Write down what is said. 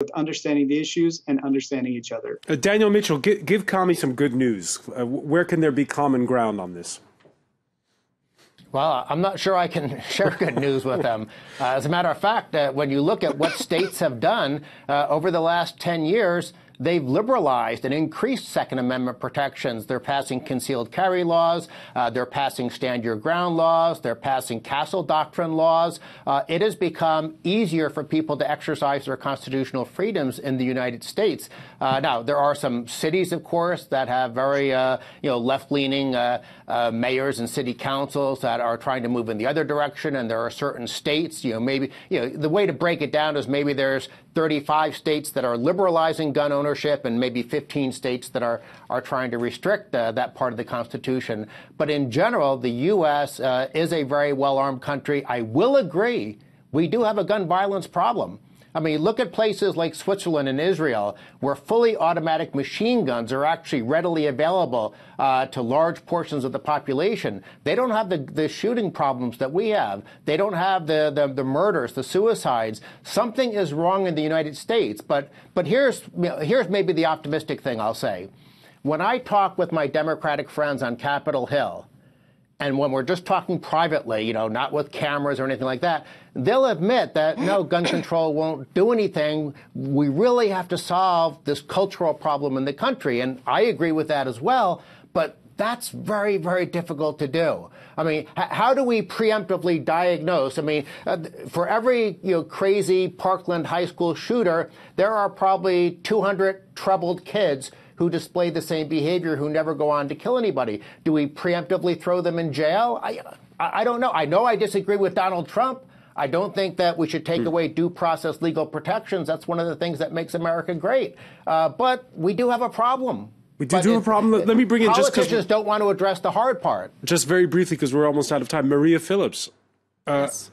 with understanding the issues and understanding each other. Uh, Daniel Mitchell, give, give Kami some good news. Uh, where can there be common ground on this? Well, I'm not sure I can share good news with them. Uh, as a matter of fact, uh, when you look at what states have done uh, over the last 10 years, They've liberalized and increased Second Amendment protections. They're passing concealed carry laws. Uh, they're passing stand your ground laws. They're passing castle doctrine laws. Uh, it has become easier for people to exercise their constitutional freedoms in the United States. Uh, now, there are some cities, of course, that have very uh, you know left-leaning uh, uh, mayors and city councils that are trying to move in the other direction, and there are certain states. You know, maybe you know the way to break it down is maybe there's 35 states that are liberalizing gun ownership ownership and maybe 15 states that are, are trying to restrict uh, that part of the Constitution. But in general, the U.S. Uh, is a very well armed country. I will agree we do have a gun violence problem. I mean, look at places like Switzerland and Israel, where fully automatic machine guns are actually readily available uh, to large portions of the population. They don't have the, the shooting problems that we have. They don't have the, the, the murders, the suicides. Something is wrong in the United States. But, but here's, here's maybe the optimistic thing I'll say. When I talk with my Democratic friends on Capitol Hill, and when we're just talking privately, you know, not with cameras or anything like that, they'll admit that no, gun control won't do anything. We really have to solve this cultural problem in the country. And I agree with that as well, but that's very, very difficult to do. I mean, how do we preemptively diagnose? I mean, uh, for every you know, crazy Parkland high school shooter, there are probably 200 troubled kids who display the same behavior who never go on to kill anybody? Do we preemptively throw them in jail? I, I don't know. I know I disagree with Donald Trump. I don't think that we should take hmm. away due process legal protections. That's one of the things that makes America great. Uh, but we do have a problem. We do, do it, have a problem. Let, let me bring in just because politicians don't want to address the hard part. Just very briefly, because we're almost out of time. Maria Phillips. Uh, yes.